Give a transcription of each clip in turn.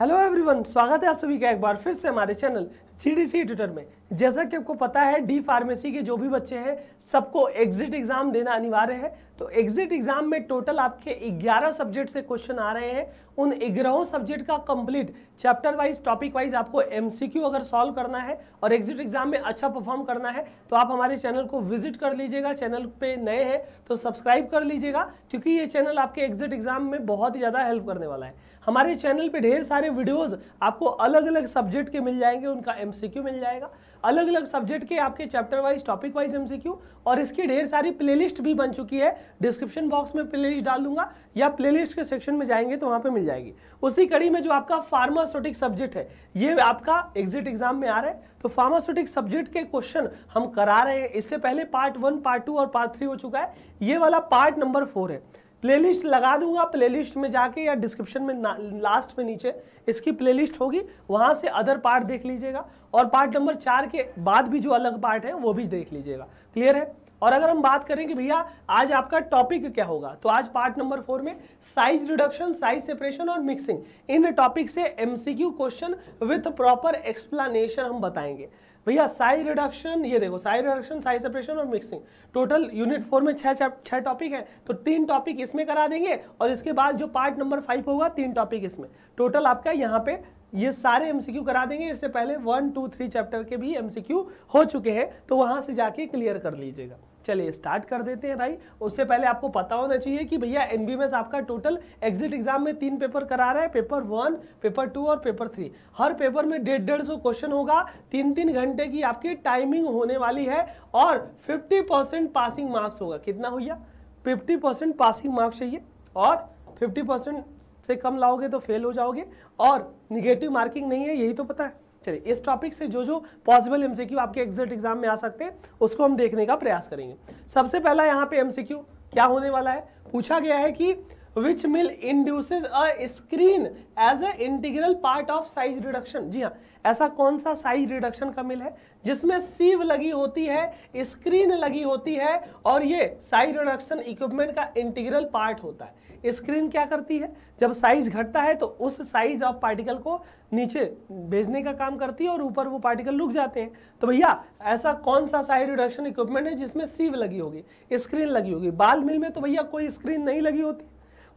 hello everyone स्वागत है आप सभी का एक बार फिर से हमारे channel G D C Twitter में जैसा कि आपको पता है डी फार्मेसी के जो भी बच्चे हैं सबको एग्जिट एग्ज़ाम देना अनिवार्य है तो एग्जिट एग्ज़ाम में टोटल आपके 11 सब्जेक्ट से क्वेश्चन आ रहे हैं उन ग्यारहों सब्जेक्ट का complete chapter wise topic wise आपको एमसीक्यू अगर सॉल्व करना है और एग्जिट एग्जाम में अच्छा परफॉर्म करना है तो आप हमारे चैनल को विजिट कर लीजिएगा चैनल पे नए हैं तो सब्सक्राइब कर लीजिएगा क्योंकि ये चैनल आपके एग्जिट एग्जाम में बहुत ही ज़्यादा हेल्प करने वाला है हमारे चैनल पर ढेर सारे वीडियोज़ आपको अलग अलग सब्जेक्ट के मिल जाएंगे उनका एम मिल जाएगा अलग अलग सब्जेक्ट के आपके chapter wise topic wise MCQ और इसकी ढेर सारी प्लेलिस्ट भी बन चुकी है डिस्क्रिप्शन बॉक्स में प्लेलिस्ट डाल दूंगा या प्लेलिस्ट के सेक्शन में जाएंगे तो वहाँ पर मिल जाएगी उसी कड़ी में जो आपका फार्मास्यूटिक सब्जेक्ट है ये आपका एग्जिट एग्जाम में आ रहा है तो फार्मास्यूटिक सब्जेक्ट के क्वेश्चन हम करा रहे हैं इससे पहले पार्ट वन पार्ट टू और पार्ट थ्री हो चुका है ये वाला पार्ट नंबर फोर है प्लेलिस्ट लगा दूंगा प्लेलिस्ट में जाके या डिस्क्रिप्शन में लास्ट में नीचे इसकी प्लेलिस्ट होगी वहाँ से अदर पार्ट देख लीजिएगा और पार्ट नंबर चार के बाद भी जो अलग पार्ट है वो भी देख लीजिएगा क्लियर है और अगर हम बात करें कि भैया आज आपका टॉपिक क्या होगा तो आज पार्ट नंबर फोर में साइज रिडक्शन साइज सेपरेशन और मिक्सिंग इन टॉपिक से MCQ question with proper explanation हम बताएंगे भैया साई रिडक्शन ये देखो साई रिडक्शन साई सेपरेशन और मिक्सिंग टोटल यूनिट फोर में छः छः टॉपिक है तो तीन टॉपिक इसमें करा देंगे और इसके बाद जो पार्ट नंबर फाइव होगा तीन टॉपिक इसमें टोटल आपका यहाँ पे ये सारे एमसीक्यू करा देंगे इससे पहले वन टू थ्री चैप्टर के भी एमसीक्यू हो चुके हैं तो वहाँ से जाके क्लियर कर लीजिएगा चलिए स्टार्ट कर देते हैं भाई उससे पहले आपको पता होना चाहिए कि भैया एनबीएमएस आपका टोटल एग्जिट एग्जाम में तीन पेपर करा रहा है पेपर वन पेपर टू और पेपर थ्री हर पेपर में डेढ़ डेढ़ सौ क्वेश्चन होगा तीन तीन घंटे की आपकी टाइमिंग होने वाली है और फिफ्टी परसेंट पासिंग मार्क्स होगा कितना भैया फिफ्टी परसेंट पासिंग मार्क्स चाहिए और फिफ्टी परसेंट से कम लाओगे तो फेल हो जाओगे और निगेटिव मार्किंग नहीं है यही तो पता है चलिए इस टॉपिक से जो जो पॉसिबल एमसीक्यू आपके एग्जिट एग्जाम में आ सकते हैं उसको हम देखने का प्रयास करेंगे सबसे पहला यहाँ पे एमसीक्यू क्या होने वाला है पूछा गया है कि which mill induces a screen as a integral part of size reduction जी हाँ ऐसा कौन सा साइज रिडक्शन का मिल है जिसमें सीव लगी होती है स्क्रीन लगी होती है और ये साइज रिडक्शन इक्विपमेंट का इंटीग्रल पार्ट होता है स्क्रीन क्या करती है जब साइज घटता है तो उस साइज ऑफ पार्टिकल को नीचे भेजने का काम करती है और ऊपर वो पार्टिकल रुक जाते हैं तो भैया ऐसा कौन सा साइज रिडक्शन इक्विपमेंट है जिसमें सीव लगी होगी स्क्रीन लगी होगी बाल मिल में तो भैया कोई स्क्रीन नहीं लगी होती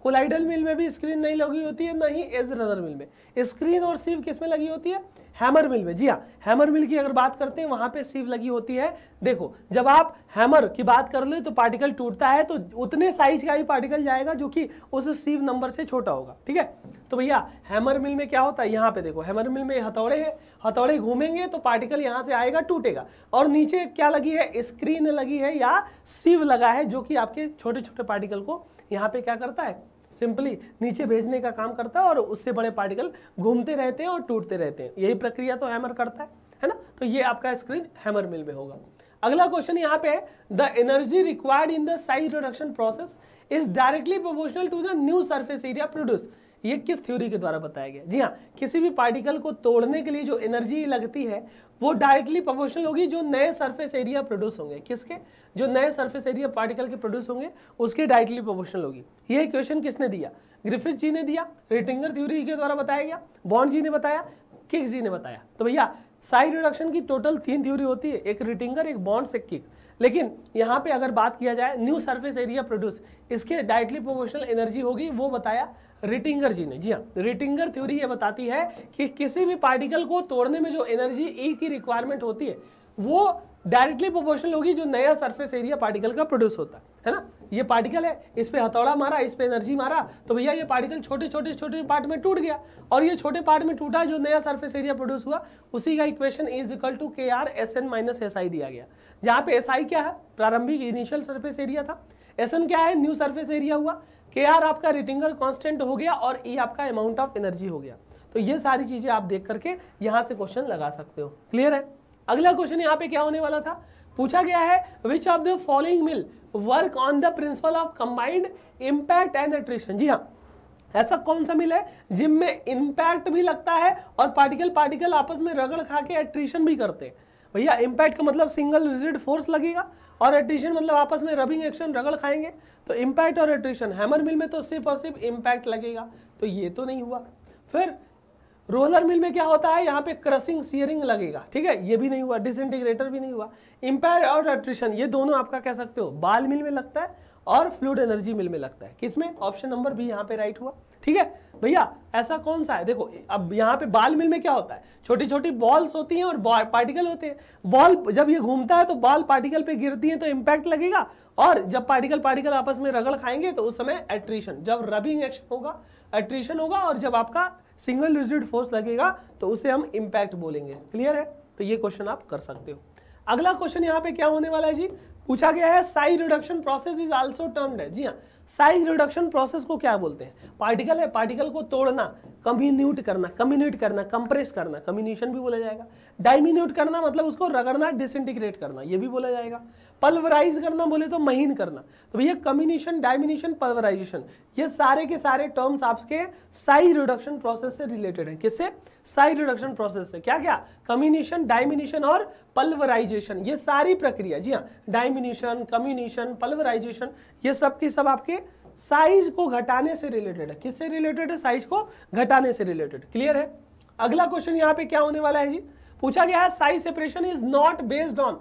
कोलाइडल मिल में भी स्क्रीन नहीं लगी होती है नहीं एज रनर मिल में स्क्रीन और सीव किस में लगी होती है हैमर मिल में जी हाँ हैमर मिल की अगर बात करते हैं वहां पे सीव लगी होती है देखो जब आप हैमर की बात कर ले तो पार्टिकल टूटता है तो उतने साइज का ही पार्टिकल जाएगा जो कि उस सीव नंबर से छोटा होगा ठीक है तो भैया हैमर मिल में क्या होता है यहाँ पे देखो हैमर मिल में हथौड़े हैं हथौड़े घूमेंगे तो पार्टिकल यहाँ से आएगा टूटेगा और नीचे क्या लगी है स्क्रीन लगी है या सीव लगा है जो कि आपके छोटे छोटे पार्टिकल को यहाँ पे क्या करता है सिंपली नीचे भेजने का काम करता है और उससे बड़े पार्टिकल घूमते रहते हैं और टूटते रहते हैं यही प्रक्रिया तो हैमर करता है है ना तो ये आपका स्क्रीन हैमर मिल में होगा अगला क्वेश्चन यहाँ पे है the energy required in the size reduction process is directly proportional to the new surface area produce ये किस थ्योरी के द्वारा बताया गया जी हाँ किसी भी पार्टिकल को तोड़ने के लिए जो एनर्जी लगती है वो डायरेक्टली प्रोपोर्शनल होगी जो नए सरफेस एरिया प्रोड्यूस होंगे किसके जो नए सरफेस एरिया पार्टिकल के प्रोड्यूस होंगे उसके डायरेक्टली प्रोपोर्शनल होगी ये क्वेश्चन किसने दिया ग्रिफिथ जी ने दिया रिटिंगर थ्योरी के द्वारा बताया गया बॉन्ड जी ने बताया किक जी ने बताया तो भैया साइड रिडक्शन की टोटल तीन थ्योरी होती है एक रिटिंगर एक बॉन्ड एक किक लेकिन यहाँ पे अगर बात किया जाए न्यू सरफेस एरिया प्रोड्यूस इसके डायरेक्टली प्रोपोर्शनल एनर्जी होगी वो बताया रिटिंगर जी ने जी हाँ रिटिंगर थ्योरी ये बताती है कि किसी भी पार्टिकल को तोड़ने में जो एनर्जी ई e की रिक्वायरमेंट होती है वो डायरेक्टली प्रोपोर्शनल होगी जो नया सरफेस एरिया पार्टिकल का प्रोड्यूस होता है है ना ये पार्टिकल है इस पर हथौड़ा मारा इस पर एनर्जी मारा तो भैया ये पार्टिकल छोटे छोटे छोटे पार्ट में टूट गया और ये छोटे पार्ट में टूटा जो नया सरफेस एरिया प्रोड्यूस हुआ उसी का equation is equal to K R S N minus S I दिया गया जहाँ पे एस आई क्या है प्रारंभिक इनिशियल सर्फेस एरिया था एस एन क्या है न्यू सर्फेस एरिया हुआ के आर आपका रिटिंगल कांस्टेंट हो गया और ई e आपका अमाउंट ऑफ एनर्जी हो गया तो ये सारी चीज़ें आप देख करके यहाँ से क्वेश्चन लगा सकते हो क्लियर है अगला क्वेश्चन यहाँ पे क्या होने वाला था पूछा गया है which of the following mill work on the principle of combined impact and attrition जी हाँ ऐसा कौन सा मिल है जिम में इम्पैक्ट भी लगता है और पार्टिकल पार्टिकल आपस में रगड़ खा के एट्रिशन भी करते हैं भैया इम्पैक्ट का मतलब सिंगल रिजिड फोर्स लगेगा और एट्रिशन मतलब आपस में रबिंग एक्शन रगड़ खाएंगे तो इम्पैक्ट और एट्रिशन हैमर मिल में तो सिर्फ और सिर्फ इम्पैक्ट लगेगा तो ये तो नहीं हुआ फिर रोलर मिल में क्या होता है यहाँ पे क्रसिंग सियरिंग लगेगा ठीक है ये भी नहीं हुआ डिसइंटीग्रेटर भी नहीं हुआ इम्पैक्ट और एट्रिशन ये दोनों आपका कह सकते हो बाल मिल में लगता है और फ्लूड एनर्जी मिल में लगता है किसमें ऑप्शन नंबर बी यहाँ पे राइट हुआ ठीक है भैया ऐसा कौन सा है देखो अब यहाँ पे बाल मिल में क्या होता है छोटी छोटी बॉल्स होती हैं और पार्टिकल होते हैं बॉल जब ये घूमता है तो बॉल पार्टिकल पे गिरती है तो इम्पैक्ट लगेगा और जब पार्टिकल पार्टिकल आपस में रगड़ खाएंगे तो उस समय एट्रीशन जब रबिंग एक्शन होगा एट्रीशन होगा और जब आपका सिंगल रिजिड फोर्स लगेगा तो उसे हम इम्पैक्ट बोलेंगे क्लियर है तो ये क्वेश्चन आप कर सकते हो अगला क्वेश्चन यहाँ पे क्या होने वाला है जी पूछा गया है size reduction process is also termed है जी हाँ साइज रिडक्शन प्रोसेस को क्या बोलते हैं पार्टिकल है पार्टिकल को तोड़ना कम्यूनिट करना कम्यूनिट करना कंप्रेस करना कम्युनिशन भी बोला जाएगा डायमिन्यूट करना मतलब उसको रगड़ना डिसइंटीग्रेट करना ये भी बोला जाएगा पल्वराइज करना बोले तो महीन करना तो भैया कम्युनिशन डायमिनेशन पल्वराइजेशन ये सारे के सारे टर्म्स आपके साई रिडक्शन प्रोसेस से रिलेटेड हैं किससे साई रिडक्शन प्रोसेस से क्या क्या कम्युनिशन डायमिनेशन और पल्वराइजेशन ये सारी प्रक्रिया जी हाँ डायमिनेशन कम्युनिशन पल्वराइजेशन ये सब की सब आपके साइज को घटाने से रिलेटेड है किससे रिलेटेड है साइज को घटाने से रिलेटेड क्लियर है अगला क्वेश्चन यहाँ पे क्या होने वाला है जी पूछा गया है size separation is not based on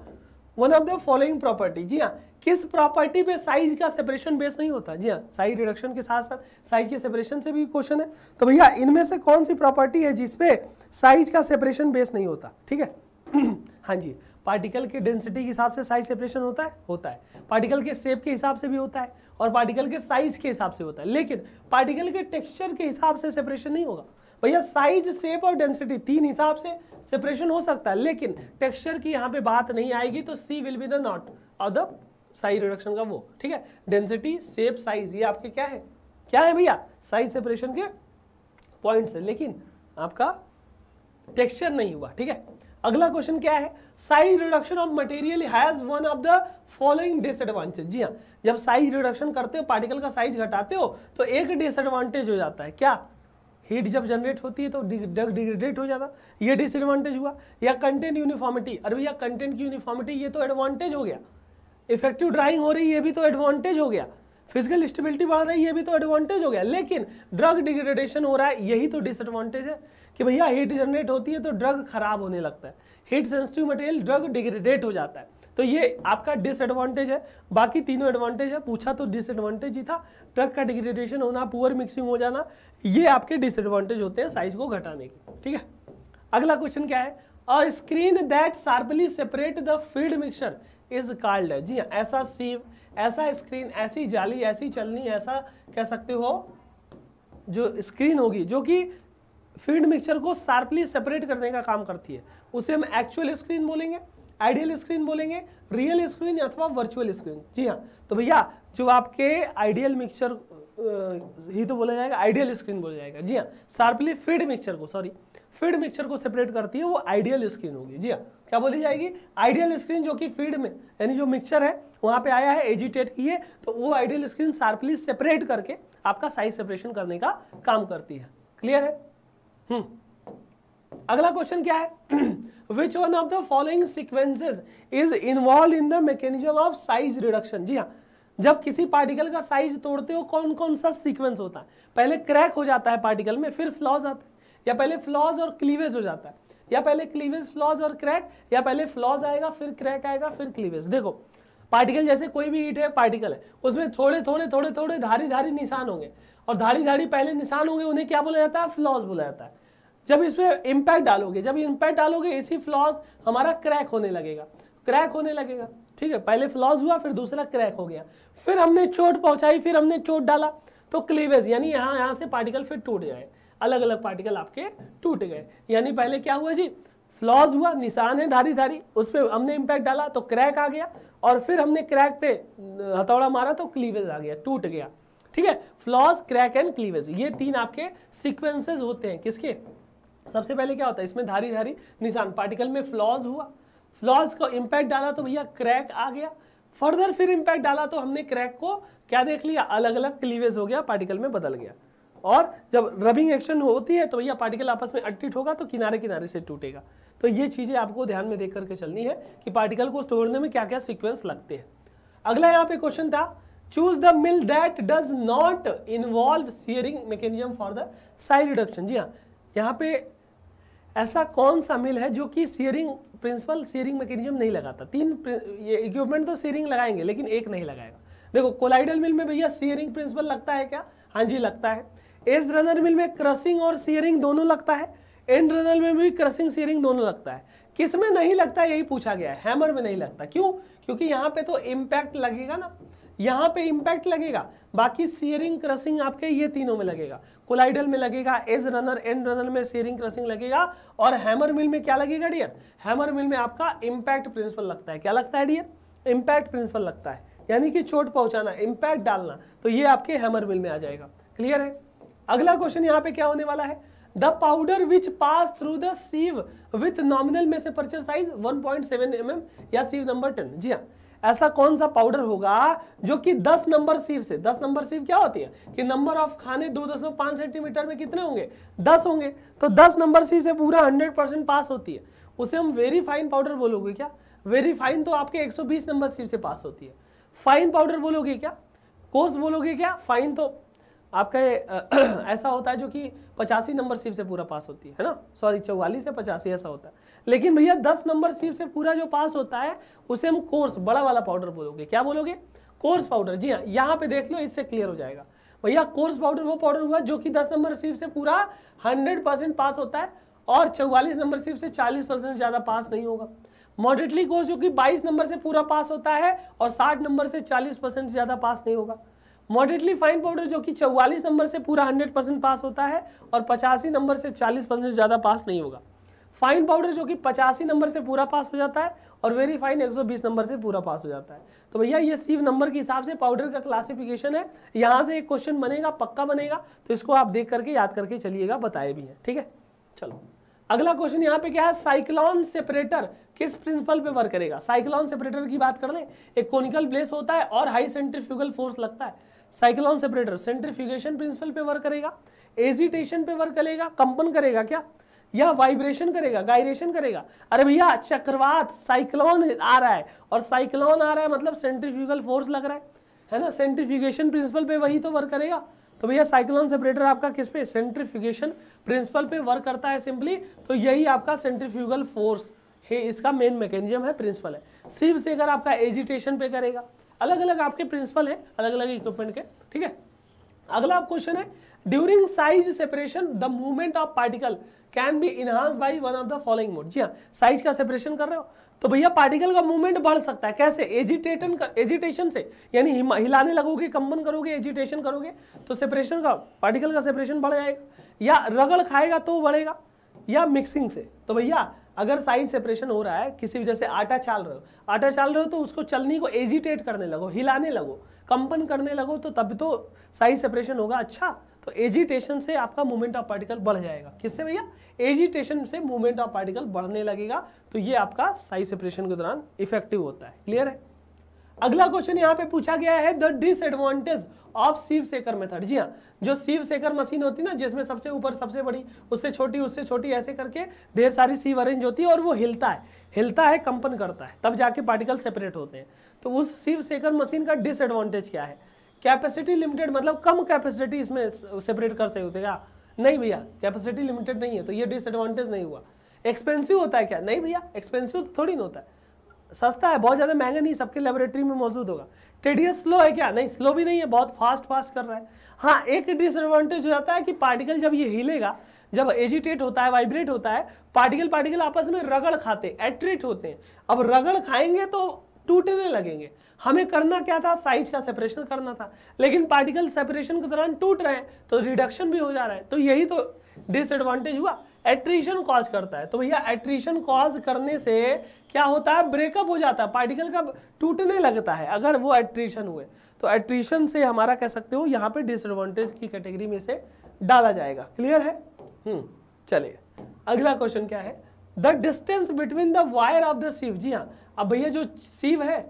one of the following property जी हाँ किस प्रॉपर्टी पे साइज का सेपरेशन बेस नहीं होता जी हाँ साइज रिडक्शन के साथ साथ साइज के सेपरेशन से भी क्वेश्चन है तो भैया इनमें से कौन सी प्रॉपर्टी है जिसपे साइज का सेपरेशन बेस नहीं होता ठीक है हाँ जी पार्टिकल के डेंसिटी के हिसाब से साइज सेपरेशन होता है होता है पार्टिकल के शेप के हिसाब से भी होता है और पार्टिकल के साइज के हिसाब से होता है लेकिन पार्टिकल के टेक्सचर के हिसाब से सेपरेशन नहीं होगा भैया साइज शेप और डेंसिटी तीन हिसाब से सेपरेशन हो सकता है लेकिन टेक्सचर की यहाँ पे बात नहीं आएगी तो C will be the not और द साइज रिडक्शन का वो ठीक है डेंसिटी सेप साइज ये आपके क्या है क्या है भैया साइज सेपरेशन के पॉइंट्स है लेकिन आपका टेक्सचर नहीं हुआ ठीक है अगला क्वेश्चन क्या है size reduction of material has one of the following disadvantage जी हाँ जब साइज रिडक्शन करते हो पार्टिकल का साइज घटाते हो तो एक डिसएडवांटेज हो जाता है क्या हीट जब जनरेट होती है तो डिग्रेडेट हो जाता ये डिसएडवांटेज हुआ या कंटेंट यूनिफॉर्मिटी अरे भैया कंटेंट की यूनिफॉर्मिटी ये तो एडवांटेज हो गया इफेक्टिव ड्राइंग हो रही है ये भी तो एडवांटेज हो गया फिजिकल स्टेबिलिटी बढ़ रही है ये भी तो एडवांटेज हो गया लेकिन ड्रग डिग्रेडेशन हो रहा है यही तो डिसएडवांटेज है कि भैया हीट जनरेट होती है तो ड्रग खराब होने लगता है heat sensitive material drug degraded हो जाता है तो ये आपका डिसएडवांटेज है बाकी तीनों एडवांटेज है पूछा तो डिसएडवांटेज ही था ट्रक का डिग्रेडेशन होना पुअर मिक्सिंग हो जाना ये आपके डिसएडवांटेज होते हैं साइज को घटाने के ठीक है अगला क्वेश्चन क्या है a screen that sharply separate the feed mixture is called जी हाँ ऐसा सीव ऐसा स्क्रीन ऐसी जाली ऐसी चलनी ऐसा कह सकते हो जो स्क्रीन होगी जो कि फीड मिक्सर को शार्पली सेपरेट करने का काम करती है उसे हम एक्चुअल स्क्रीन बोलेंगे आइडियल स्क्रीन बोलेंगे रियल स्क्रीन अथवा वर्चुअल स्क्रीन जी हाँ तो भैया जो आपके आइडियल मिक्सचर ही तो बोला जाएगा आइडियल स्क्रीन बोला जाएगा जी हाँ शार्पली फीड मिक्सचर को सॉरी फीड मिक्सचर को सेपरेट करती है वो आइडियल स्क्रीन होगी जी हाँ क्या बोली जाएगी आइडियल स्क्रीन जो कि फीड में यानी जो मिक्सचर है वहाँ पे आया है एजिटेट किए तो वो आइडियल स्क्रीन शार्पली सेपरेट करके आपका साइज सेपरेशन करने का काम करती है क्लियर है हम्म अगला क्वेश्चन क्या है which one of the following sequences is involve in the mechanism of size reduction जी हाँ जब किसी पार्टिकल का साइज तोड़ते हो कौन कौन सा सीक्वेंस होता है पहले क्रैक हो जाता है पार्टिकल में फिर फ्लॉज आता है या पहले फ्लॉज और क्लीवेज हो जाता है या पहले क्लीवेज फ्लॉज और क्रैक या पहले फ्लॉज आएगा फिर क्रैक आएगा फिर क्लीवेज देखो पार्टिकल जैसे कोई भी ईट है पार्टिकल है उसमें थोड़े थोड़े थोड़े थोड़े धारी धारी निशान होंगे और धारी धारी पहले निशान होंगे उन्हें क्या बोला जाता है फ्लॉज बोला जाता है जब इस पर इम्पैक्ट डालोगे जब इम्पैक्ट डालोगे इसी फ्लॉज हमारा क्रैक होने लगेगा क्रैक होने लगेगा ठीक है पहले फ्लॉज हुआ फिर दूसरा क्रैक हो गया फिर हमने चोट पहुंचाई फिर हमने चोट डाला तो क्लीवेज यानी यहाँ यहाँ से पार्टिकल फिर टूट जाए अलग अलग पार्टिकल आपके टूट गए यानी पहले क्या हुआ जी फ्लॉज हुआ निशान है धारी धारी उस पर हमने इम्पैक्ट डाला तो क्रैक आ गया और फिर हमने क्रैक पे हथौड़ा मारा तो क्लीवेज आ गया टूट गया ठीक है फ्लॉज क्रैक एंड क्लीवेज ये तीन आपके सिक्वेंसेज होते हैं किसके सबसे पहले क्या होता है इसमें धारी धारी निशान पार्टिकल में फ्लॉज हुआ फ्लॉज को इम्पैक्ट डाला तो भैया क्रैक आ गया फर्दर फिर इम्पैक्ट डाला तो हमने क्रैक को क्या देख लिया अलग अलग क्लीवेज हो गया पार्टिकल में बदल गया और जब रबिंग एक्शन होती है तो भैया पार्टिकल आपस में अट्टिट होगा तो किनारे किनारे से टूटेगा तो ये चीज़ें आपको ध्यान में देख करके चलनी है कि पार्टिकल को तोड़ने में क्या क्या सिक्वेंस लगते हैं अगला यहाँ पे क्वेश्चन था choose the mill that does not involve shearing mechanism for the side reduction जी हाँ यहाँ पे ऐसा कौन सा मिल है जो कि सीयरिंग प्रिंसिपल सीयरिंग मैकेनिज्म नहीं लगाता तीन ये इक्विपमेंट तो सीयरिंग लगाएंगे लेकिन एक नहीं लगाएगा देखो कोलाइडल मिल में भैया सीयरिंग प्रिंसिपल लगता है क्या हाँ जी लगता है एस रनर मिल में क्रसिंग और सीयरिंग दोनों लगता है एंड रनर में भी क्रसिंग सीयरिंग दोनों लगता है किस में नहीं लगता यही पूछा गया है हैमर में नहीं लगता क्यों क्योंकि यहाँ पे तो इम्पैक्ट लगेगा ना यहाँ पे इम्पैक्ट लगेगा बाकी सीयरिंग क्रसिंग आपके ये तीनों में लगेगा कोलाइडल में लगेगा एज रनर एंड रनर में सीरिंग क्रसिंग लगेगा और हैमर मिल में क्या लगेगा डियर हैमर मिल में आपका इम्पैक्ट प्रिंसिपल लगता है क्या लगता है डियर इम्पैक्ट प्रिंसिपल लगता है यानी कि चोट पहुंचाना इम्पैक्ट डालना तो ये आपके हैमर मिल में आ जाएगा क्लियर है अगला क्वेश्चन यहाँ पे क्या होने वाला है the powder which pass through the sieve with nominal में से परचर साइज 1.7 पॉइंट mm या सीव नंबर 10 जी हाँ ऐसा कौन सा पाउडर होगा जो कि 10 नंबर सीव से 10 नंबर सीव क्या होती है कि नंबर ऑफ खाने पांच सेंटीमीटर में कितने होंगे 10 होंगे तो 10 नंबर सीव से पूरा 100 परसेंट पास होती है उसे हम वेरी फाइन पाउडर बोलोगे क्या वेरी फाइन तो आपके 120 नंबर सीव से पास होती है फाइन पाउडर बोलोगे क्या कोर्स बोलोगे क्या फाइन तो आपका ऐसा होता है जो कि पचासी नंबर सीट से पूरा पास होती है ना सॉरी चौवालीस से पचासी ऐसा होता है लेकिन भैया दस नंबर सीट से पूरा जो पास होता है उसे हम कोर्स बड़ा वाला पाउडर बोलोगे क्या बोलोगे कोर्स पाउडर जी हाँ यहाँ पे देख लो इससे क्लियर हो जाएगा भैया कोर्स पाउडर वो पाउडर हुआ जो कि दस नंबर सीट से पूरा हंड्रेड परसेंट पास होता है और चौवालीस नंबर सीट से चालीस परसेंट ज़्यादा पास नहीं होगा मॉडरेटली कोर्स जो कि बाईस नंबर से पूरा पास होता है और साठ नंबर से चालीस परसेंट ज़्यादा पास नहीं होगा मॉडरेटली फाइन पाउडर जो कि चौवालीस नंबर से पूरा हंड्रेड परसेंट पास होता है और पचासी नंबर से चालीस परसेंट ज़्यादा पास नहीं होगा फाइन पाउडर जो कि पचासी नंबर से पूरा पास हो जाता है और वेरी फाइन एक नंबर से पूरा पास हो जाता है तो भैया ये सीव नंबर के हिसाब से पाउडर का क्लासिफिकेशन है यहाँ से एक क्वेश्चन बनेगा पक्का बनेगा तो इसको आप देख करके याद करके चलिएगा बताए भी हैं ठीक है चलो अगला क्वेश्चन यहाँ पे क्या है साइक्लॉन सेपरेटर किस प्रिंसिपल पे वर्क करेगा साइक्लॉन सेपरेटर की बात कर लें एक कोनिकल ब्लेस होता है और हाई सेंट्रीफ्यूगल फोर्स लगता है साइक्लॉन सेपरेटर सेंट्रीफ्यूगेशन प्रिंसिपल पे वर्क करेगा एजिटेशन पे वर्क करेगा कंपन करेगा क्या या वाइब्रेशन करेगा गाइरेशन करेगा अरे भैया चक्रवात साइक्लोन आ रहा है और साइक्लोन आ रहा है मतलब सेंट्रीफ्यूगल फोर्स लग रहा है है ना सेंट्रीफ्यूगेशन प्रिंसिपल पे वही तो वर्क करेगा तो भैया साइक्लोन सेपरेटर आपका किस पे सेंट्रीफ्यूगेशन प्रिंसिपल पे वर्क करता है सिंपली तो यही आपका सेंट्रीफ्यूगल फोर्स है इसका मेन मैकेनिज्म है प्रिंसिपल है सिर्फ से अगर आपका एजिटेशन पे करेगा अलग अलग आपके प्रिंसिपल हैं अलग अलग इक्विपमेंट के ठीक है अगला क्वेश्चन है during size separation the movement of particle can be enhance by one of the following mode जी हाँ साइज का सेपरेशन कर रहे हो तो भैया पार्टिकल का मूवमेंट बढ़ सकता है कैसे एजिटेटन एजिटेशन से यानी हिलाने लगोगे कंबन करोगे एजिटेशन करोगे तो सेपरेशन का पार्टिकल का सेपरेशन बढ़ जाएगा या रगड़ खाएगा तो बढ़ेगा या मिक्सिंग से तो भैया अगर साइज सेपरेशन हो रहा है किसी वजह से आटा चाल रहे हो आटा चाल रहे हो तो उसको चलनी को एजिटेट करने लगो हिलाने लगो कंपन करने लगो तो तब तो साइज सेपरेशन होगा अच्छा तो एजिटेशन से आपका मूवमेंट ऑफ पार्टिकल बढ़ जाएगा किससे भैया एजिटेशन से मूवमेंट ऑफ पार्टिकल बढ़ने लगेगा तो ये आपका साइज सेपरेशन के दौरान इफेक्टिव होता है क्लियर है अगला क्वेश्चन यहाँ पे पूछा गया है द डिसएडवांटेज ऑफ सीव सेकर मेथड जी हाँ जो सीव सेकर मशीन होती है ना जिसमें सबसे ऊपर सबसे बड़ी उससे छोटी उससे छोटी ऐसे करके ढेर सारी सीव अरेंज होती है और वो हिलता है हिलता है कंपन करता है तब जाके पार्टिकल सेपरेट होते हैं तो उस सीव सेकर मशीन का डिसएडवांटेज क्या है कैपेसिटी लिमिटेड मतलब कम कैपेसिटी इसमें सेपरेट कर सकते क्या नहीं भैया कैपेसिटी लिमिटेड नहीं है तो ये डिसएडवांटेज नहीं हुआ एक्सपेंसिव होता है क्या नहीं भैया एक्सपेंसिव तो थोड़ी ना होता है सस्ता है बहुत ज़्यादा महंगा नहीं सबके लेबोरेटरी में मौजूद होगा टेडियस स्लो है क्या नहीं स्लो भी नहीं है बहुत फास्ट फास्ट कर रहा है हाँ एक डिसएडवांटेज हो जाता है कि पार्टिकल जब ये हिलेगा जब एजिटेट होता है वाइब्रेट होता है पार्टिकल पार्टिकल आपस में रगड़ खाते एट्रेट होते हैं अब रगड़ खाएंगे तो टूटने लगेंगे हमें करना क्या था साइज का सेपरेशन करना था लेकिन पार्टिकल सेपरेशन के दौरान टूट रहे हैं तो रिडक्शन भी हो जा रहा है तो यही तो डिसएडवांटेज हुआ एट्रीशन कॉज करता है तो भैया एट्रीशन कॉज करने से क्या होता है ब्रेकअप हो जाता है पार्टिकल का टूटने लगता है अगर वो एट्रीशन हुए तो एट्रीशन से हमारा कह सकते हो यहाँ पे डिसएडवांटेज की कैटेगरी में से डाला जाएगा क्लियर है हम्म चलिए अगला क्वेश्चन क्या है the distance between the wire of the sieve जी हाँ अब भैया जो सीव है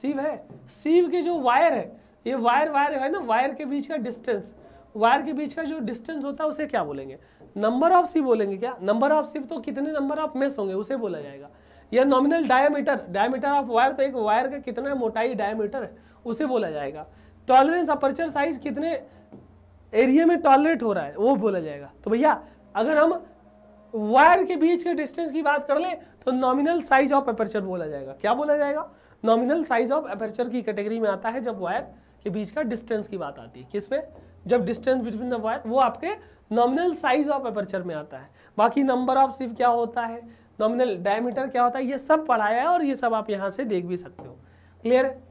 सीव है सीव के जो वायर है ये वायर वायर है ना वायर के बीच का डिस्टेंस वायर के बीच का जो डिस्टेंस होता है उसे क्या बोलेंगे नंबर ऑफ सिप बोलेंगे क्या नंबर ऑफ सिप तो कितने नंबर ऑफ मेस होंगे उसे बोला जाएगा या nominal diameter diameter of wire तो एक वायर का कितना मोटाई डायमीटर है उसे बोला जाएगा टॉलरेंस अपर्चर साइज कितने एरिया में टॉलरेट हो रहा है वो बोला जाएगा तो भैया अगर हम वायर के बीच के डिस्टेंस की बात कर लें तो नॉमिनल साइज ऑफ अपर्चर बोला जाएगा क्या बोला जाएगा नॉमिनल साइज ऑफ अपर्चर की कैटेगरी में आता है जब वायर के बीच का डिस्टेंस की बात आती है किसमें जब डिस्टेंस बिटवीन द वायर वो आपके नॉमिनल साइज ऑफ अपर्चर में आता है बाकी नंबर ऑफ सिर्फ क्या होता है नॉमिनल डायमीटर क्या होता है ये सब पढ़ाया है और ये सब आप यहाँ से देख भी सकते हो क्लियर है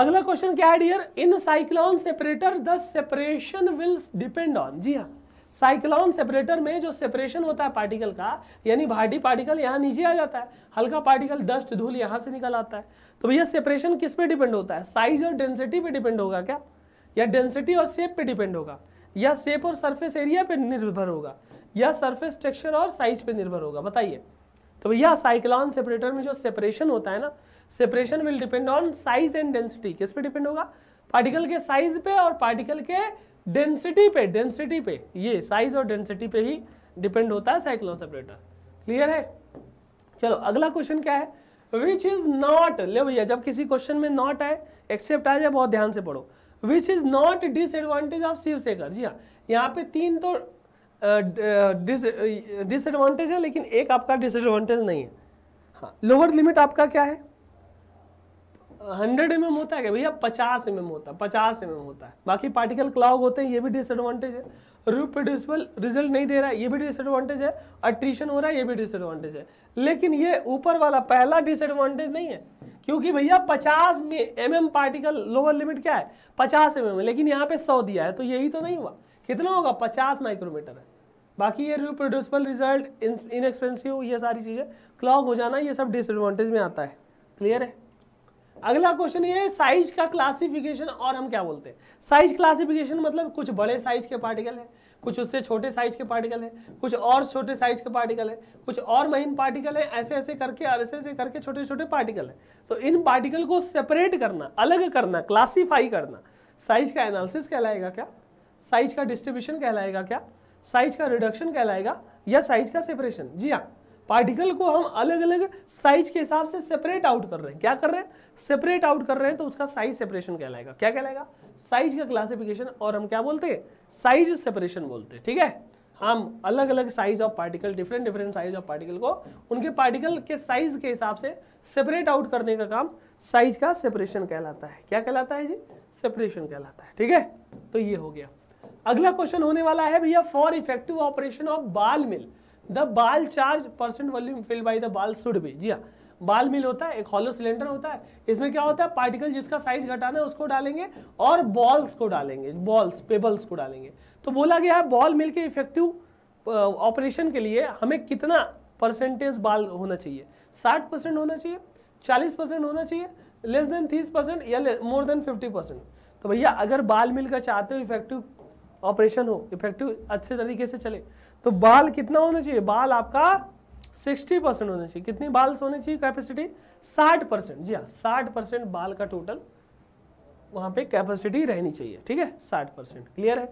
अगला क्वेश्चन क्या है dear in cyclone separator the separation will depend on जी हाँ साइक्लोन सेपरेटर में जो सेपरेशन होता है पार्टिकल का यानी भारी पार्टिकल यहाँ नीचे आ जाता है हल्का पार्टिकल डस्ट धूल यहाँ से निकल आता है तो भैया सेपरेशन किस पे डिपेंड होता है साइज और डेंसिटी पे डिपेंड होगा क्या या डेंसिटी और सेप पे डिपेंड होगा या सेप और सरफेस एरिया पे निर्भर होगा या सरफेस टेक्सचर और साइज पे निर्भर होगा बताइए तो भैया साइक्लॉन सेपरेटर में जो सेपरेशन होता है ना separation will depend on size and density किस पे डिपेंड होगा पार्टिकल के साइज पे और पार्टिकल के डेंसिटी पे डेंसिटी पे ये साइज और डेंसिटी पे ही डिपेंड होता है साइक्लॉन सेपरेटर क्लियर है चलो अगला क्वेश्चन क्या है विच इज नॉट ले भैया जब किसी क्वेश्चन में नॉट आए एक्सेप्ट आ जाए बहुत ध्यान से पढ़ो which is not disadvantage of sieve shaker जी हाँ यहाँ पे तीन तो डिसएडवांटेज है लेकिन एक आपका डिसएडवांटेज नहीं है हाँ लोअर लिमिट आपका क्या है हंड्रेड एम एम होता है क्या भैया पचास एम एम होता है पचास एम एम होता है बाकी पार्टिकल क्लाउड होते हैं ये भी डिसएडवांटेज है रिप्रोड्यूसिबल रिजल्ट नहीं दे रहा है ये भी डिसएडवांटेज है अट्रीशन हो रहा है ये भी डिसएडवांटेज है लेकिन ये ऊपर वाला पहला डिसएडवांटेज नहीं है क्योंकि भैया 50 में M M particle lower limit क्या है 50 एम mm लेकिन यहाँ पे 100 दिया है तो यही तो नहीं हुआ कितना होगा 50 माइक्रोमीटर है बाकी ये रिप्रोड्यूसबल रिजल्ट इनएक्सपेंसिव ये सारी चीज़ें क्लॉक हो जाना ये सब डिसएडवांटेज में आता है क्लियर है अगला क्वेश्चन ये साइज का क्लासिफिकेशन और हम क्या बोलते हैं साइज क्लासिफिकेशन मतलब कुछ बड़े साइज के पार्टिकल है कुछ उससे छोटे साइज के पार्टिकल हैं कुछ और छोटे साइज के पार्टिकल हैं कुछ और महीन पार्टिकल हैं ऐसे ऐसे करके ऐसे ऐसे करके छोटे छोटे पार्टिकल हैं सो इन पार्टिकल को सेपरेट करना अलग करना क्लासीफाई करना साइज का एनालिसिस कहलाएगा क्या साइज का डिस्ट्रीब्यूशन कहलाएगा क्या साइज का रिडक्शन कहलाएगा या साइज का सेपरेशन जी हाँ पार्टिकल को हम अलग अलग साइज के हिसाब से सेपरेट आउट कर रहे हैं क्या कर रहे हैं सेपरेट आउट कर रहे हैं तो उसका साइज सेपरेशन कहलाएगा क्या कहलाएगा साइज का क्लासिफिकेशन और हम क्या बोलते हैं साइज सेपरेशन बोलते हैं ठीक है हम अलग अलग size of particle different different size of particle को उनके पार्टिकल के साइज के हिसाब से सेपरेट आउट करने का काम साइज का सेपरेशन कहलाता है क्या कहलाता है जी सेपरेशन कहलाता है ठीक है तो ये हो गया अगला क्वेश्चन होने वाला है भैया for effective operation of ball mill the ball charge percent volume fill by the ball should be जी हाँ बाल मिल होता है एक हॉलो सिलेंडर होता है इसमें क्या होता है पार्टिकल जिसका साइज घटाना है उसको डालेंगे और बॉल्स को डालेंगे बॉल्स पेबल्स को डालेंगे तो बोला गया है बॉल मिल के इफेक्टिव ऑपरेशन के लिए हमें कितना परसेंटेज बाल होना चाहिए साठ परसेंट होना चाहिए चालीस परसेंट होना चाहिए लेस देन तीस परसेंट या मोर देन फिफ्टी परसेंट तो भैया अगर बाल मिल का चाहते हो इफेक्टिव ऑपरेशन हो इफेक्टिव अच्छे तरीके से चले तो बाल कितना होना चाहिए बाल आपका सिक्सटी परसेंट होने चाहिए कितनी बाल्स होने चाहिए कैपेसिटी साठ परसेंट जी हाँ साठ परसेंट बाल का टोटल वहाँ पे कैपेसिटी रहनी चाहिए ठीक है साठ परसेंट क्लियर है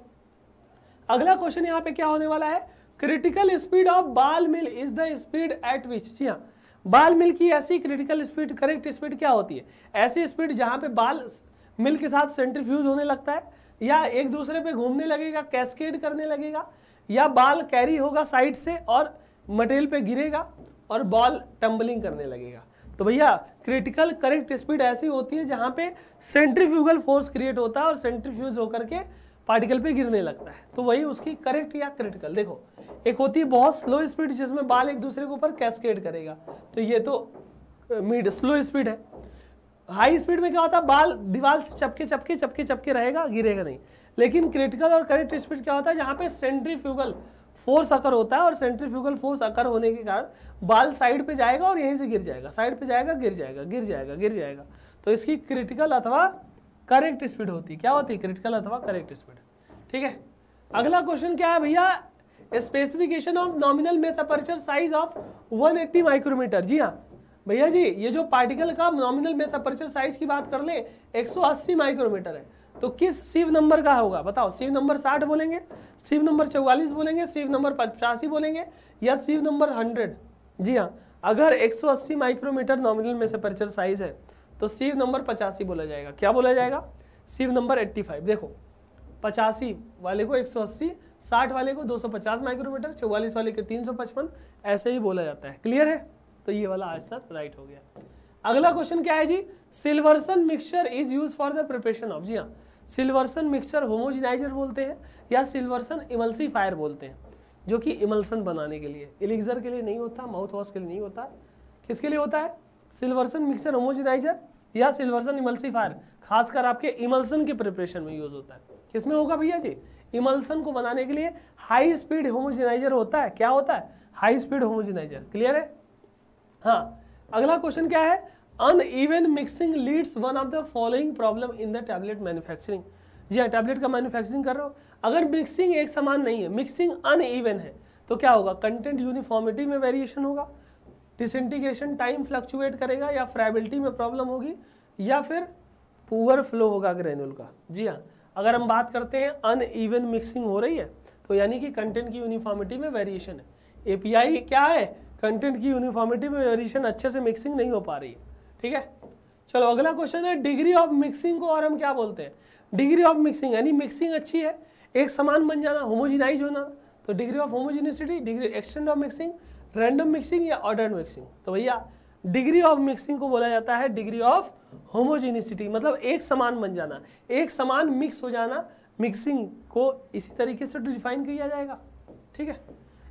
अगला क्वेश्चन यहाँ पे क्या होने वाला है critical speed of ball mill is the speed at which जी हाँ बाल मिल की ऐसी क्रिटिकल स्पीड करेक्ट स्पीड क्या होती है ऐसी स्पीड जहाँ पे बाल मिल के साथ सेंट्रीफ्यूज होने लगता है या एक दूसरे पे घूमने लगेगा कैस्केड करने लगेगा या बाल कैरी होगा साइड से और मटेरियल पे गिरेगा और बॉल टम्बलिंग करने लगेगा तो भैया क्रिटिकल करेक्ट स्पीड ऐसी होती है जहाँ पे सेंट्रीफ्यूगल फोर्स क्रिएट होता है और सेंट्रीफ्यूज होकर के पार्टिकल पे गिरने लगता है तो वही उसकी करेक्ट या क्रिटिकल देखो एक होती है बहुत स्लो स्पीड जिसमें बाल एक दूसरे के ऊपर कैस्केड करेगा तो ये तो मीड स्लो स्पीड है हाई स्पीड में क्या होता है बाल दीवार से चपके चपके चपके चपके रहेगा गिरेगा नहीं लेकिन क्रिटिकल और करेक्ट स्पीड क्या होता है जहाँ पे सेंट्री फोर्स अकर होता है और सेंट्रीफ्यूगल फोर्स अकर होने के कारण बाल साइड पे जाएगा और यहीं से गिर जाएगा साइड पे जाएगा गिर जाएगा गिर जाएगा गिर जाएगा तो इसकी क्रिटिकल अथवा करेक्ट स्पीड होती क्या होती क्रिटिकल अथवा करेक्ट स्पीड ठीक है अगला क्वेश्चन क्या है भैया specification of nominal mesh aperture size of 180 micrometer जी हाँ भैया जी ये जो पार्टिकल का नॉमिनल मेस अपर्चर साइज की बात कर ले 180 माइक्रोमीटर है तो किस शिव नंबर का होगा बताओ शिव नंबर साठ बोलेंगे शिव नंबर चौवालीस बोलेंगे शिव नंबर पचासी बोलेंगे या शिव नंबर हंड्रेड जी हाँ अगर 180 माइक्रोमीटर नॉमिनल में से परचर साइज है तो शिव नंबर पचासी बोला जाएगा क्या बोला जाएगा शिव नंबर 85 देखो पचासी वाले को 180 60 वाले को 250 माइक्रोमीटर चौवालीस वाले के 355 ऐसे ही बोला जाता है क्लियर है तो ये वाला आज सर राइट हो गया अगला क्वेश्चन क्या है जी Silverson mixture is use for the preparation of जी हाँ सिल्वरसन मिक्सचर होमोजिनाइजर बोलते हैं या सिल्वरसन इमल्सीफायर बोलते हैं जो कि इमल्सन बनाने के लिए इलिक्जर के लिए नहीं होता माउथ वॉश के लिए नहीं होता किसके लिए होता है सिल्वरसन मिक्सचर होमोजिनाइजर या सिल्वरसन इमल्सीफायर खासकर आपके इमल्सन के प्रिपरेशन में यूज होता है किसमें होगा भैया जी इमल्सन को बनाने के लिए हाई स्पीड होमोजिनाइजर होता है क्या होता है हाई स्पीड होमोजिनाइजर क्लियर है हाँ अगला क्वेश्चन क्या है uneven mixing leads one of the following problem in the tablet manufacturing जी हाँ टैबलेट का मैन्युफैक्चरिंग कर रहा हो अगर मिक्सिंग एक समान नहीं है मिक्सिंग अनइवन है तो क्या होगा कंटेंट यूनिफॉर्मिटी में वेरिएशन होगा डिसइंटीग्रेशन टाइम फ्लक्चुएट करेगा या फ्राइबिलिटी में प्रॉब्लम होगी या फिर पुअर फ्लो होगा ग्रेनुल का जी हाँ अगर हम बात करते हैं अनइवन मिक्सिंग हो रही है तो यानी कि कंटेंट की यूनिफॉर्मिटी में वेरिएशन है एपीआई क्या है कंटेंट की यूनिफॉर्मिटी में वेरिएशन अच्छे से मिक्सिंग नहीं हो पा रही है ठीक है चलो अगला क्वेश्चन है डिग्री ऑफ मिक्सिंग को और हम क्या बोलते हैं डिग्री ऑफ मिक्सिंग यानी मिक्सिंग अच्छी है एक समान बन जाना होमोजिनाइज होना तो degree of homogeneity degree extent of mixing random mixing या ऑर्डर मिक्सिंग तो भैया डिग्री ऑफ मिक्सिंग को बोला जाता है डिग्री ऑफ होमोजिनिसिटी मतलब एक समान बन जाना एक समान मिक्स हो जाना मिक्सिंग को इसी तरीके से डिफाइन किया जाएगा ठीक है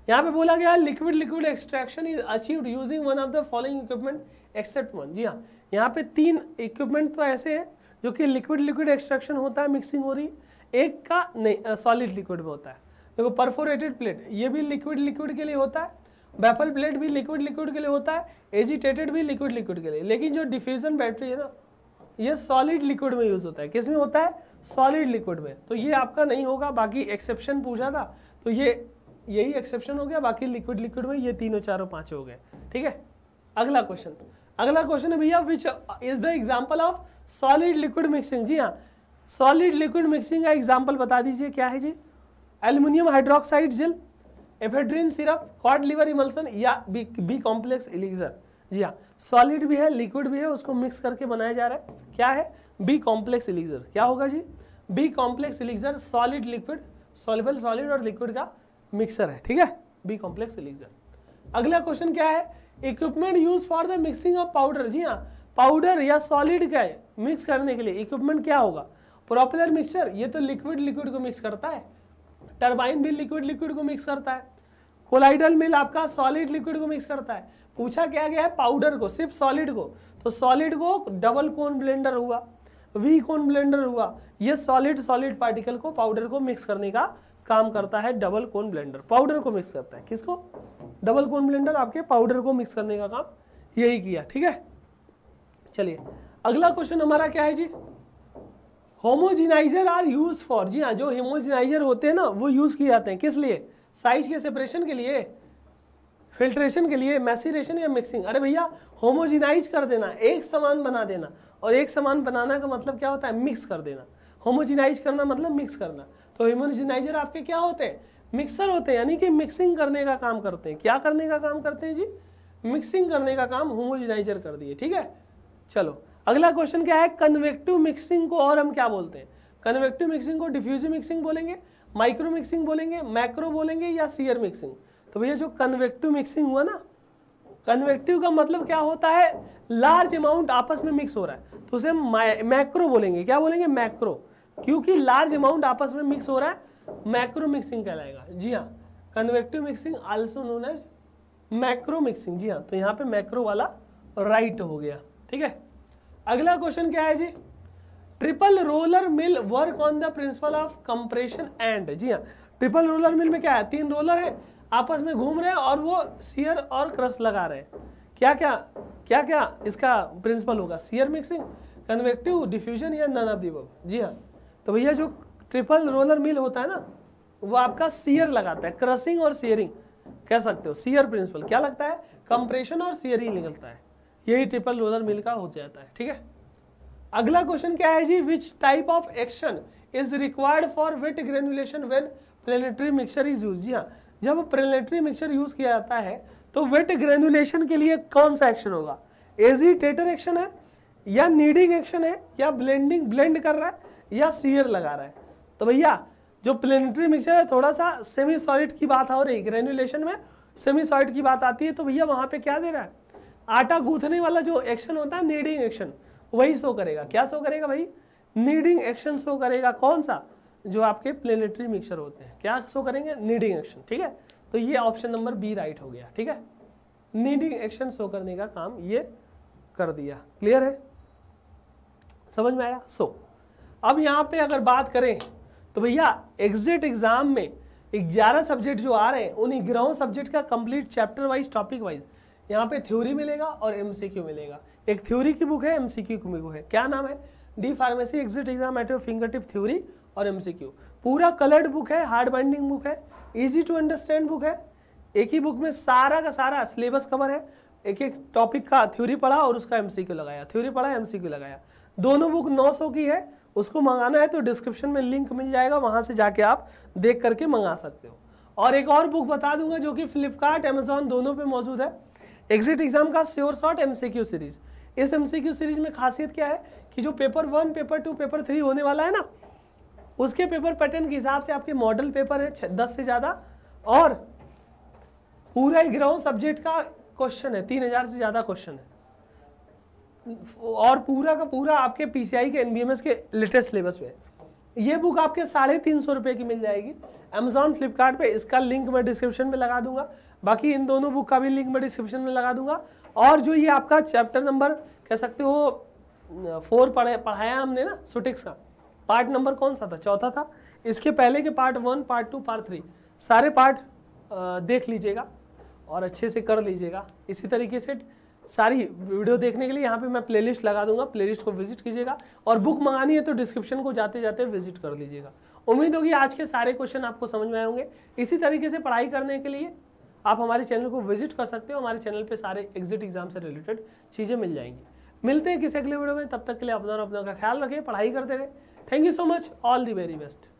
यहाँ पे बोला गया liquid liquid extraction is achieved using one of the following equipment except one जी हाँ यहाँ पे तीन इक्विपमेंट तो ऐसे हैं जो कि लिक्विड लिक्विड एक्सट्रैक्शन होता है मिक्सिंग हो रही है एक का नहीं सॉलिड लिक्विड में होता है देखो परफोरेटेड प्लेट ये भी लिक्विड लिक्विड के लिए होता है बैफल प्लेट भी लिक्विड लिक्विड के लिए होता है एजिटेटेड भी लिक्विड लिक्विड के लिए लेकिन जो डिफ्यूजन बैटरी है ना ये सॉलिड लिक्विड में यूज़ होता है किस में होता है सॉलिड लिक्विड में तो ये आपका नहीं होगा बाकी एक्सेप्शन पूछा था तो ये यही एक्सेप्शन हो गया बाकी लिक्विड लिक्विड में ये तीनों चारों पाँच हो गए ठीक है अगला क्वेश्चन अगला क्वेश्चन है भैया which is the example of solid liquid mixing जी हाँ सॉलिड लिक्विड मिक्सिंग का एग्जाम्पल बता दीजिए क्या है जी aluminium hydroxide gel ephedrine syrup cod liver emulsion या बी बी कॉम्प्लेक्स इलीजर जी हाँ सॉलिड भी है लिक्विड भी है उसको मिक्स करके बनाया जा रहा है क्या है बी कॉम्प्लेक्स इलीजर क्या होगा जी B complex elixir solid liquid soluble solid और लिक्विड का मिक्सर है ठीक है बी कॉम्प्लेक्स इलीजर अगला क्वेश्चन क्या है equipment use for the mixing of powder जी हाँ पाउडर या सॉलिड का है मिक्स करने के लिए इक्विपमेंट क्या होगा प्रोपेलर मिक्सचर ये तो लिक्विड लिक्विड को मिक्स करता है टर्बाइन भी लिक्विड लिक्विड को मिक्स करता है कोलाइडल मिल आपका सॉलिड लिक्विड को मिक्स करता है पूछा क्या गया है पाउडर को सिर्फ सॉलिड को तो सॉलिड को डबल कोन ब्लेंडर हुआ वी कोन ब्लेंडर हुआ ये सॉलिड सॉलिड पार्टिकल को पाउडर को मिक्स करने का काम करता है डबल कोन ब्लेंडर पाउडर को मिक्स करता है किसको डबल कोन ब्लेंडर आपके पाउडर को मिक्स करने का काम यही किया ठीक है चलिए अगला क्वेश्चन हमारा क्या है जी होमोजिनाइजर आर यूज फॉर जी हाँ जो होमोजिनाइजर होते हैं ना वो यूज किए जाते हैं किस लिए साइज के सेपरेशन के लिए फिल्ट्रेशन के लिए मैसीरेशन या मिक्सिंग अरे भैया होमोजिनाइज कर देना एक समान बना देना और एक समान बनाना का मतलब क्या होता है मिक्स कर देना होमोजिनाइज करना मतलब मिक्स करना तो इम्यूनिजनाइजर आपके क्या होते हैं मिक्सर होते हैं यानी कि मिक्सिंग करने का काम करते हैं क्या करने का काम करते हैं जी मिक्सिंग करने का काम होमोजिनाइजर कर दिए ठीक है चलो अगला क्वेश्चन क्या है कन्वेक्टिव मिक्सिंग को और हम क्या बोलते हैं कन्वेक्टिव मिक्सिंग को डिफ्यूजिव मिक्सिंग बोलेंगे माइक्रो मिक्सिंग बोलेंगे मैक्रो बोलेंगे या सीयर मिक्सिंग तो भैया जो कन्वेक्टिव मिक्सिंग हुआ ना कन्वेक्टिव का मतलब क्या होता है लार्ज अमाउंट आपस में मिक्स हो रहा है तो उसे मैक्रो बोलेंगे क्या बोलेंगे मैक्रो क्योंकि लार्ज अमाउंट आपस में मिक्स हो रहा है मैक्रो मिक्सिंग कहलाएगा जी हाँ convective mixing also known as macro mixing जी हाँ तो यहाँ पे मैक्रो वाला राइट हो गया ठीक है अगला क्वेश्चन क्या है जी triple roller mill work on the principle of compression and जी हाँ ट्रिपल रोलर मिल में क्या है तीन रोलर है आपस में घूम रहे हैं और वो सीयर और क्रस लगा रहे हैं क्या क्या क्या क्या इसका प्रिंसिपल होगा सीयर मिक्सिंग कन्वेक्टिव डिफ्यूजन या नन ऑफ दी जी हाँ तो भैया जो ट्रिपल रोलर मिल होता है ना वो आपका सीयर लगाता है क्रसिंग और सीयरिंग कह सकते हो सीयर प्रिंसिपल क्या लगता है कंप्रेशन और सीयरिंग निकलता है यही ट्रिपल रोलर मिल का हो जाता है ठीक है अगला क्वेश्चन क्या है जी which type of action is required for wet granulation when planetary mixer is use जी हाँ जब प्लेनेटरी मिक्सर यूज किया जाता है तो वेट ग्रेनुलेशन के लिए कौन सा एक्शन होगा एजिटेटर एक्शन है या नीडिंग एक्शन है या ब्लेंडिंग ब्लेंड कर रहा है या सीयर लगा रहा है तो भैया जो प्लेनेटरी मिक्सचर है थोड़ा सा सेमी सॉलिड की बात हो रही ग्रेनुलेशन में सेमी सॉलिड की बात आती है तो भैया वहाँ पे क्या दे रहा है आटा गूंथने वाला जो एक्शन होता है नीडिंग एक्शन वही शो करेगा क्या शो करेगा भाई नीडिंग एक्शन शो करेगा कौन सा जो आपके प्लेनेटरी मिक्सचर होते हैं क्या शो करेंगे नीडिंग एक्शन ठीक है तो ये ऑप्शन नंबर बी राइट हो गया ठीक है नीडिंग एक्शन शो करने का काम ये कर दिया क्लियर है समझ में आया सो so, अब यहाँ पे अगर बात करें तो भैया एग्जिट एग्ज़ाम में ग्यारह सब्जेक्ट जो आ रहे हैं उन ग्यारहों सब्जेक्ट का complete chapter wise topic wise यहाँ पे थ्योरी मिलेगा और एम मिलेगा एक थ्योरी की बुक है एम सी क्यू की बुक है क्या नाम है D pharmacy exit exam at your finger tip theory और एम पूरा कलर्ड बुक है हार्ड बाइंडिंग बुक है ईजी टू अंडरस्टैंड बुक है एक ही बुक में सारा का सारा सिलेबस कवर है एक एक टॉपिक का थ्योरी पढ़ा और उसका एमसीक्यू लगाया थ्योरी पढ़ा एमसीक्यू लगाया दोनों बुक 900 की है उसको मंगाना है तो डिस्क्रिप्शन में लिंक मिल जाएगा वहाँ से जाके आप देख करके मंगा सकते हो और एक और बुक बता दूंगा जो कि फ्लिपकार्ट अमेजोन दोनों पे मौजूद है एग्जिट एग्जाम का श्योर शॉट एम सीरीज इस एम सीरीज में खासियत क्या है कि जो paper one paper two paper three होने वाला है ना उसके पेपर पैटर्न के हिसाब से आपके मॉडल पेपर है दस से ज़्यादा और पूरा ग्रह सब्जेक्ट का क्वेश्चन है तीन हज़ार से ज़्यादा क्वेश्चन है और पूरा का पूरा आपके पीसीआई के एनबीएमएस के लेटेस्ट सिलेबस में ये बुक आपके साढ़े तीन सौ रुपये की मिल जाएगी अमेजोन फ्लिपकार्ट पे इसका लिंक मैं डिस्क्रिप्शन में लगा दूंगा बाकी इन दोनों बुक का भी लिंक मैं डिस्क्रिप्शन में लगा दूंगा और जो ये आपका चैप्टर नंबर कह सकते हो फोर पढ़े पढ़ाया हमने ना सुटिक्स का पार्ट नंबर कौन सा था चौथा था इसके पहले के part one part two part three सारे पार्ट देख लीजिएगा और अच्छे से कर लीजिएगा इसी तरीके से सारी वीडियो देखने के लिए यहाँ पे मैं प्लेलिस्ट लगा दूंगा प्लेलिस्ट को विजिट कीजिएगा और बुक मंगानी है तो डिस्क्रिप्शन को जाते जाते विजिट कर लीजिएगा उम्मीद होगी आज के सारे क्वेश्चन आपको समझ में आए होंगे इसी तरीके से पढ़ाई करने के लिए आप हमारे चैनल को विजिट कर सकते हो हमारे चैनल पर सारे एग्जिट एग्जाम से रिलेटेड चीज़ें मिल जाएंगी मिलते हैं किसी अगले वीडियो में तब तक के लिए अपना अपना का ख्याल रखें पढ़ाई करते रहें thank you so much all the very best